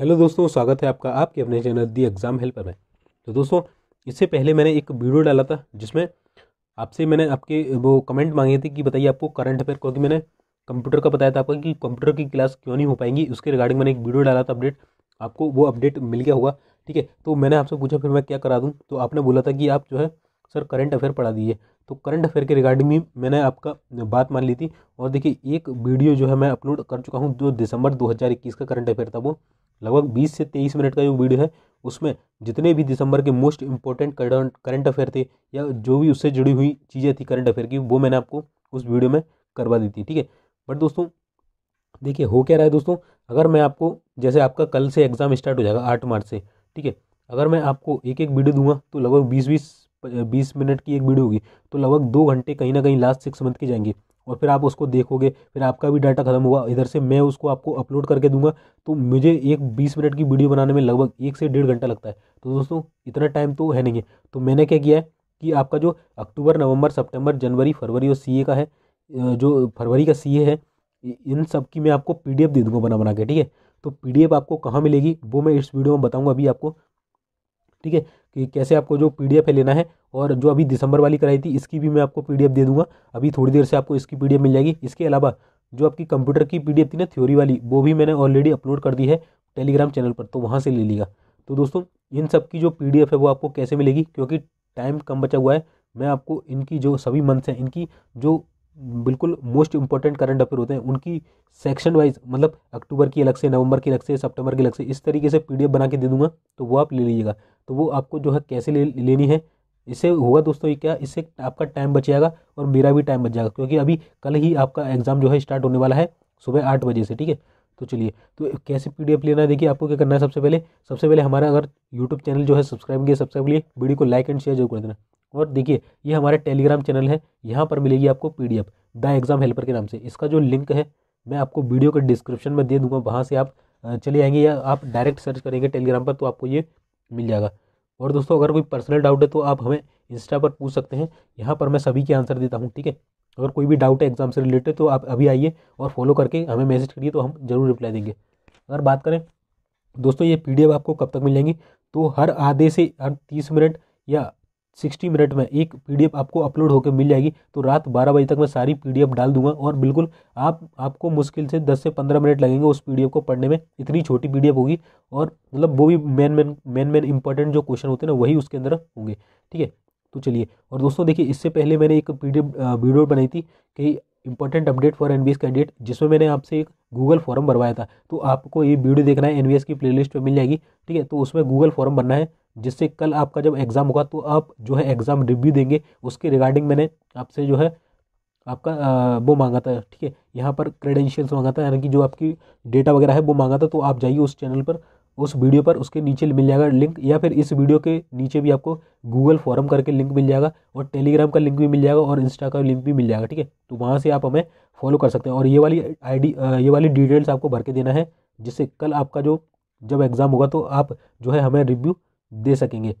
hello दोस्तों स्वागत है आपका आपके अपने चैनल दी एग्ज़ाम हेल्पर में तो दोस्तों इससे पहले मैंने एक वीडियो डाला था जिसमें आपसे मैंने आपके वो कमेंट मांगे थे कि बताइए आपको करंट अफेयर क्योंकि मैंने कंप्यूटर का बताया था आपको कि कंप्यूटर की क्लास क्यों नहीं हो पाएंगी उसके रिगार्डिंग मैंने एक वीडियो डाला था अपडेट आपको वो अपडेट मिल गया होगा ठीक है तो मैंने आपसे पूछा फिर मैं क्या करा दूँ तो आपने बोला था कि आप जो है सर करंट अफेयर पढ़ा दीजिए तो करंट अफेयर के रिगार्डिंग भी मैंने आपका बात मान ली थी और देखिए एक वीडियो जो है मैं अपलोड कर चुका हूँ जो दिसंबर 2021 का करंट अफेयर था वो लगभग बीस से तेईस मिनट का जो वीडियो है उसमें जितने भी दिसंबर के most important current current affair थे या जो भी उससे जुड़ी हुई चीज़ें थी करंट अफेयर की वो मैंने आपको उस वीडियो में करवा दी थी ठीक है बट दोस्तों देखिए हो क्या रहा है दोस्तों अगर मैं आपको जैसे आपका कल से एग्ज़ाम स्टार्ट हो जाएगा आठ मार्च से ठीक है अगर मैं आपको एक एक वीडियो दूंगा तो लगभग बीस बीस बीस मिनट की एक वीडियो होगी तो लगभग दो घंटे कहीं ना कहीं लास्ट सिक्स मंथ के जाएंगे और फिर आप उसको देखोगे फिर आपका भी डाटा खत्म हुआ इधर से मैं उसको आपको अपलोड करके दूंगा तो मुझे एक बीस मिनट की वीडियो बनाने में लगभग एक से डेढ़ घंटा लगता है तो दोस्तों इतना टाइम तो है नहीं है तो मैंने क्या किया है कि आपका जो अक्टूबर नवंबर सेप्टेम्बर जनवरी फरवरी और सी का है जो फरवरी का सी है इन सब की मैं आपको पी दे दूंगा बना बना के ठीक है तो पी आपको कहाँ मिलेगी वो मैं इस वीडियो में बताऊँगा अभी आपको ठीक है कि कैसे आपको जो पी है लेना है और जो अभी दिसंबर वाली कराई थी इसकी भी मैं आपको पी दे दूंगा अभी थोड़ी देर से आपको इसकी पी मिल जाएगी इसके अलावा जो आपकी कंप्यूटर की पी थी ना थ्योरी वाली वो भी मैंने ऑलरेडी अपलोड कर दी है टेलीग्राम चैनल पर तो वहाँ से ले लीजिएगा तो दोस्तों इन सब की जो पी है वो आपको कैसे मिलेगी क्योंकि टाइम कम बचा हुआ है मैं आपको इनकी जो सभी मंथ्स हैं इनकी जो बिल्कुल मोस्ट इंपॉर्टेंट करंट अफेयर होते हैं उनकी सेक्शन वाइज मतलब अक्टूबर की अलग से नवंबर की अलग से सितंबर की अलग से इस तरीके से पीडीएफ बना के दे दूंगा तो वो आप ले लीजिएगा तो वो आपको जो है कैसे ले लेनी है इससे होगा दोस्तों ये क्या इससे आपका टाइम बच जाएगा और मेरा भी टाइम बच जाएगा क्योंकि अभी कल ही आपका एग्ज़ाम जो है स्टार्ट होने वाला है सुबह आठ बजे से ठीक है तो चलिए तो कैसे पी लेना है देखिए आपको क्या करना है सबसे पहले सबसे पहले हमारा अगर यूट्यूब चैनल जो है सब्सक्राइब किया सबसे पहले वीडियो को लाइक एंड शेयर जरूर कर देना और देखिए ये हमारे टेलीग्राम चैनल है यहाँ पर मिलेगी आपको पी द एग्ज़ाम हेल्पर के नाम से इसका जो लिंक है मैं आपको वीडियो के डिस्क्रिप्शन में दे दूँगा वहाँ से आप चले आएंगे या आप डायरेक्ट सर्च करेंगे टेलीग्राम पर तो आपको ये मिल जाएगा और दोस्तों अगर कोई पर्सनल डाउट है तो आप हमें इंस्टा पर पूछ सकते हैं यहाँ पर मैं सभी के आंसर देता हूँ ठीक है अगर कोई भी डाउट है एग्ज़ाम से रिलेटेड तो आप अभी आइए और फॉलो करके हमें मैसेज करिए तो हम ज़रूर रिप्लाई देंगे अगर बात करें दोस्तों ये पी आपको कब तक मिल जाएंगी तो हर आधे से हर तीस मिनट या सिक्सटी मिनट में एक पीडीएफ आपको अपलोड होकर मिल जाएगी तो रात बारह बजे तक मैं सारी पीडीएफ डाल दूंगा और बिल्कुल आप आपको मुश्किल से दस से पंद्रह मिनट लगेंगे उस पीडीएफ को पढ़ने में इतनी छोटी पीडीएफ होगी और मतलब वो भी main main main main important जो क्वेश्चन होते हैं ना वही उसके अंदर होंगे ठीक है तो चलिए और दोस्तों देखिए इससे पहले मैंने एक पी वीडियो बनाई थी कि important update for an candidate जिसमें मैंने आपसे एक गूगल फॉर्म भरवाया था तो आपको ये वीडियो देखना है एन की प्लेलिस्ट में मिल जाएगी ठीक है तो उसमें गूगल फॉर्म भरना है जिससे कल आपका जब एग्ज़ाम होगा तो आप जो है एग्ज़ाम रिव्यू देंगे उसके रिगार्डिंग मैंने आपसे जो है आपका वो मांगा था ठीक है यहाँ पर क्रेडेंशियल्स मांगा था यानी कि जो आपकी डेटा वगैरह है वो मांगा था तो आप जाइए उस चैनल पर उस वीडियो पर उसके नीचे मिल जाएगा लिंक या फिर इस वीडियो के नीचे भी आपको गूगल फॉरम करके लिंक मिल जाएगा और टेलीग्राम का लिंक भी मिल जाएगा और इंस्टा का लिंक भी मिल जाएगा ठीक है तो वहाँ से आप हमें फॉलो कर सकते हैं और ये वाली आईडी ये वाली डिटेल्स आपको भर के देना है जिससे कल आपका जो जब एग्ज़ाम होगा तो आप जो है हमें रिव्यू दे सकेंगे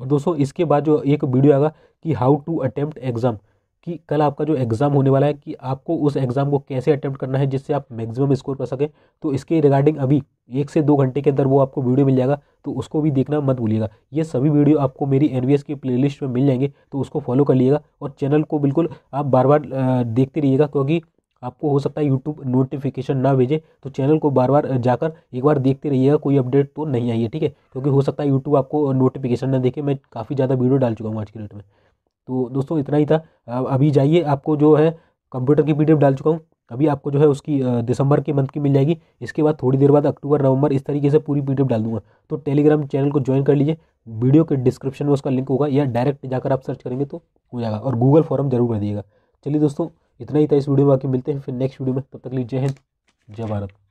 और दोस्तों इसके बाद जो एक वीडियो आएगा कि हाउ टू अटैम्प्ट एग्ज़ाम कि कल आपका जो एग्ज़ाम होने वाला है कि आपको उस एग्ज़ाम को कैसे अटैम्प्ट करना है जिससे आप मैक्सिमम स्कोर कर सकें तो इसके रिगार्डिंग अभी एक से दो घंटे के अंदर वो आपको वीडियो मिल जाएगा तो उसको भी देखना मत भूलिएगा ये सभी वीडियो आपको मेरी एन की प्ले में मिल जाएंगे तो उसको फॉलो कर लीजिएगा और चैनल को बिल्कुल आप बार बार देखते रहिएगा क्योंकि आपको हो सकता है यूट्यूब नोटिफिकेशन ना भेजे तो चैनल को बार बार जाकर एक बार देखते रहिएगा कोई अपडेट तो नहीं आई है ठीक है क्योंकि हो सकता है यूट्यूब आपको नोटिफिकेशन ना देखे मैं काफ़ी ज़्यादा वीडियो डाल चुका हूँ आज की डेट में तो दोस्तों इतना ही था अभी जाइए आपको जो है कंप्यूटर की पीडीएफ डाल चुका हूँ अभी आपको जो है उसकी दिसंबर के मंथ की मिल जाएगी इसके बाद थोड़ी देर बाद अक्टूबर नवंबर इस तरीके से पूरी पीडीएफ डाल दूंगा तो टेलीग्राम चैनल को ज्वाइन कर लीजिए वीडियो के डिस्क्रिप्शन में उसका लिंक होगा या डायरेक्ट जाकर आप सर्च करेंगे तो हो जाएगा और गूगल फॉर्म जरूर कर दिएगा चलिए दोस्तों इतना ही था इस वीडियो में बाकी मिलते हैं फिर नेक्स्ट वीडियो में तब तक लीजिए जय हिंद जय भारत